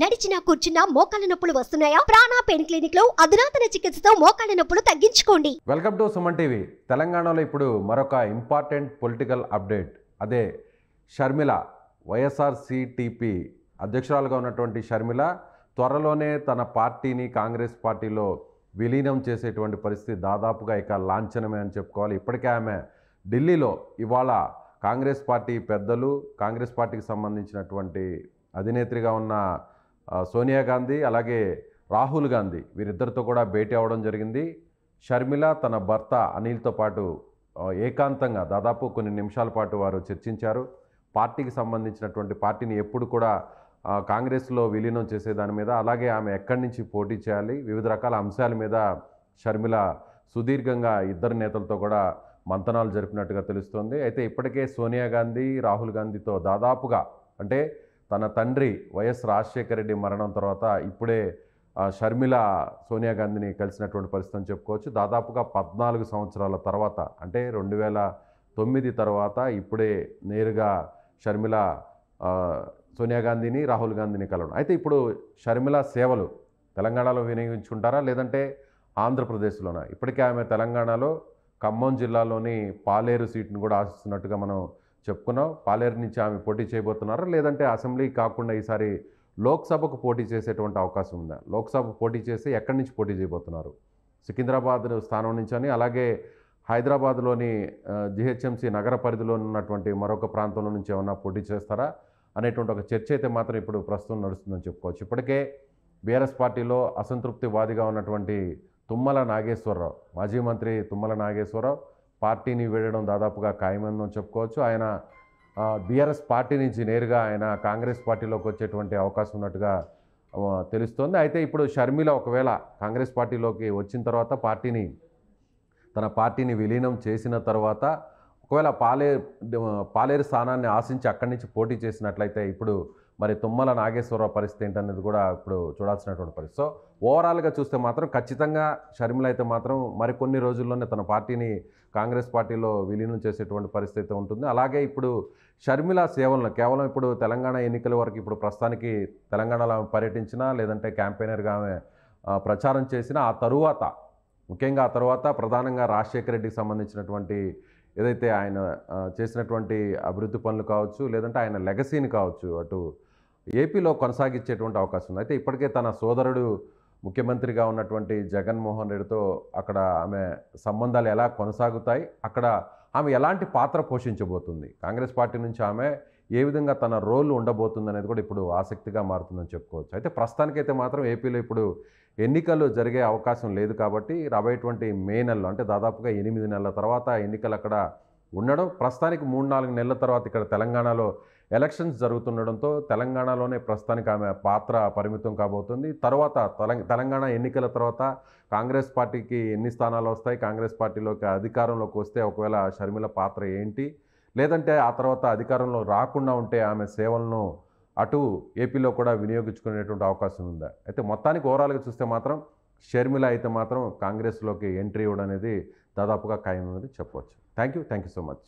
నడిచినా కూర్చున్నా మోకాళ్ళ నొప్పులు వస్తున్నాయా ప్రాణా పెయిన్ క్లినిక్ లో అధునాతన చికిత్సతో మోకాళ్ళ నొప్పులు తగ్గించుకోండి వెల్కమ్ టు సుమన్ టీవీ తెలంగాణలో ఇప్పుడు మరొక ఇంపార్టెంట్ పొలిటికల్ అప్డేట్ అదే షర్మిల వైఎస్ఆర్సిటిపి అధ్యక్షురాలుగా ఉన్నటువంటి షర్మిల త్వరలోనే తన పార్టీని కాంగ్రెస్ పార్టీలో విలీనం చేసేటువంటి పరిస్థితి దాదాపుగా ఇక లాంఛనమే అని చెప్పుకోవాలి ఇప్పటికే ఆమె ఢిల్లీలో ఇవాళ కాంగ్రెస్ పార్టీ పెద్దలు కాంగ్రెస్ పార్టీకి సంబంధించినటువంటి అధినేత్రిగా ఉన్న సోనియా గాంధీ అలాగే రాహుల్ గాంధీ వీరిద్దరితో కూడా భేటీ అవ్వడం జరిగింది షర్మిల తన భర్త అనిల్తో పాటు ఏకాంతంగా దాదాపు కొన్ని నిమిషాల పాటు వారు చర్చించారు పార్టీకి సంబంధించినటువంటి పార్టీని ఎప్పుడు కూడా కాంగ్రెస్లో విలీనం చేసే దాని మీద అలాగే ఆమె ఎక్కడి నుంచి పోటీ చేయాలి వివిధ రకాల అంశాల మీద షర్మిల సుదీర్ఘంగా ఇద్దరు నేతలతో కూడా మంతనాలు జరిపినట్టుగా తెలుస్తోంది అయితే ఇప్పటికే సోనియా గాంధీ రాహుల్ గాంధీతో దాదాపుగా అంటే తన తండ్రి వైఎస్ రాజశేఖర రెడ్డి మరణం తర్వాత ఇప్పుడే షర్మిల సోనియా గాంధీని కలిసినటువంటి పరిస్థితి అని చెప్పుకోవచ్చు దాదాపుగా పద్నాలుగు సంవత్సరాల తర్వాత అంటే రెండు వేల తొమ్మిది తర్వాత ఇప్పుడే నేరుగా షర్మిల సోనియా గాంధీని రాహుల్ గాంధీని కలవడం అయితే ఇప్పుడు షర్మిల సేవలు తెలంగాణలో వినియోగించుకుంటారా లేదంటే ఆంధ్రప్రదేశ్లోనా ఇప్పటికే ఆమె తెలంగాణలో ఖమ్మం జిల్లాలోని పాలేరు సీటును కూడా ఆశిస్తున్నట్టుగా మనం చెప్పుకున్నావు పాలేరు నుంచి ఆమె పోటీ చేయబోతున్నారా లేదంటే అసెంబ్లీ కాకుండా ఈసారి లోక్సభకు పోటీ చేసేటువంటి అవకాశం ఉందా లోక్సభ పోటీ చేస్తే ఎక్కడి నుంచి పోటీ చేయబోతున్నారు సికింద్రాబాద్ స్థానం నుంచి అలాగే హైదరాబాద్లోని జిహెచ్ఎంసీ నగర పరిధిలో ఉన్నటువంటి మరొక ప్రాంతంలో నుంచి ఏమన్నా పోటీ చేస్తారా అనేటువంటి ఒక చర్చ అయితే మాత్రం ఇప్పుడు ప్రస్తుతం నడుస్తుందని చెప్పుకోవచ్చు ఇప్పటికే బీఆర్ఎస్ పార్టీలో అసంతృప్తివాదిగా ఉన్నటువంటి తుమ్మల నాగేశ్వరరావు మాజీ మంత్రి తుమ్మల నాగేశ్వరరావు పార్టీని వీడడం దాదాపుగా ఖాయమందని చెప్పుకోవచ్చు ఆయన బీఆర్ఎస్ పార్టీ నుంచి నేరుగా ఆయన కాంగ్రెస్ పార్టీలోకి వచ్చేటువంటి అవకాశం ఉన్నట్టుగా తెలుస్తోంది అయితే ఇప్పుడు షర్మిల ఒకవేళ కాంగ్రెస్ పార్టీలోకి వచ్చిన తర్వాత పార్టీని తన పార్టీని విలీనం చేసిన తర్వాత ఒకవేళ పాలేరు పాలేరు స్థానాన్ని ఆశించి అక్కడి నుంచి పోటీ చేసినట్లయితే ఇప్పుడు మరి తుమ్మల నాగేశ్వరరావు పరిస్థితి ఏంటనేది కూడా ఇప్పుడు చూడాల్సినటువంటి పరిస్థితి సో ఓవరాల్గా చూస్తే మాత్రం ఖచ్చితంగా షర్మిల అయితే మాత్రం మరికొన్ని రోజుల్లోనే తన పార్టీని కాంగ్రెస్ పార్టీలో విలీనం చేసేటువంటి పరిస్థితి అయితే ఉంటుంది అలాగే ఇప్పుడు షర్మిల సేవలను కేవలం ఇప్పుడు తెలంగాణ ఎన్నికల వరకు ఇప్పుడు ప్రస్తుతానికి తెలంగాణలో పర్యటించినా లేదంటే క్యాంపెయినర్గా ఆమె ప్రచారం చేసిన ఆ తరువాత ముఖ్యంగా ఆ తర్వాత ప్రధానంగా రాజశేఖర రెడ్డికి సంబంధించినటువంటి ఏదైతే ఆయన చేసినటువంటి అభివృద్ధి పనులు కావచ్చు లేదంటే ఆయన లెగసీని కావచ్చు అటు ఏపీలో కొనసాగించేటువంటి అవకాశం ఉంది అయితే ఇప్పటికే తన సోదరుడు ముఖ్యమంత్రిగా ఉన్నటువంటి జగన్మోహన్ రెడ్డితో అక్కడ ఆమె సంబంధాలు ఎలా కొనసాగుతాయి అక్కడ ఆమె ఎలాంటి పాత్ర పోషించబోతుంది కాంగ్రెస్ పార్టీ నుంచి ఆమె ఏ విధంగా తన రోల్ ఉండబోతుంది అనేది కూడా ఇప్పుడు ఆసక్తిగా మారుతుందని చెప్పుకోవచ్చు అయితే ప్రస్తుతానికైతే మాత్రం ఏపీలో ఇప్పుడు ఎన్నికలు జరిగే అవకాశం లేదు కాబట్టి రాబోయేటువంటి మే నెలలో అంటే దాదాపుగా ఎనిమిది నెలల తర్వాత ఎన్నికలు అక్కడ ఉండడం ప్రస్తుతానికి మూడు నాలుగు నెలల తర్వాత ఇక్కడ తెలంగాణలో ఎలక్షన్స్ జరుగుతుండడంతో తెలంగాణలోనే ప్రస్తుతానికి ఆమె పాత్ర పరిమితం కాబోతుంది తర్వాత తెలంగాణ ఎన్నికల తర్వాత కాంగ్రెస్ పార్టీకి ఎన్ని స్థానాలు వస్తాయి కాంగ్రెస్ పార్టీలోకి అధికారంలోకి వస్తే ఒకవేళ షర్మిల పాత్ర ఏంటి లేదంటే ఆ తర్వాత అధికారంలో రాకుండా ఉంటే ఆమె సేవలను అటు ఏపీలో కూడా వినియోగించుకునేటువంటి అవకాశం ఉందా అయితే మొత్తానికి ఓవరాల్గా చూస్తే మాత్రం షర్మిల అయితే మాత్రం కాంగ్రెస్లోకి ఎంట్రీ ఇవ్వడం అనేది దాదాపుగా ఖాయమైనది చెప్పవచ్చు thank you thank you so much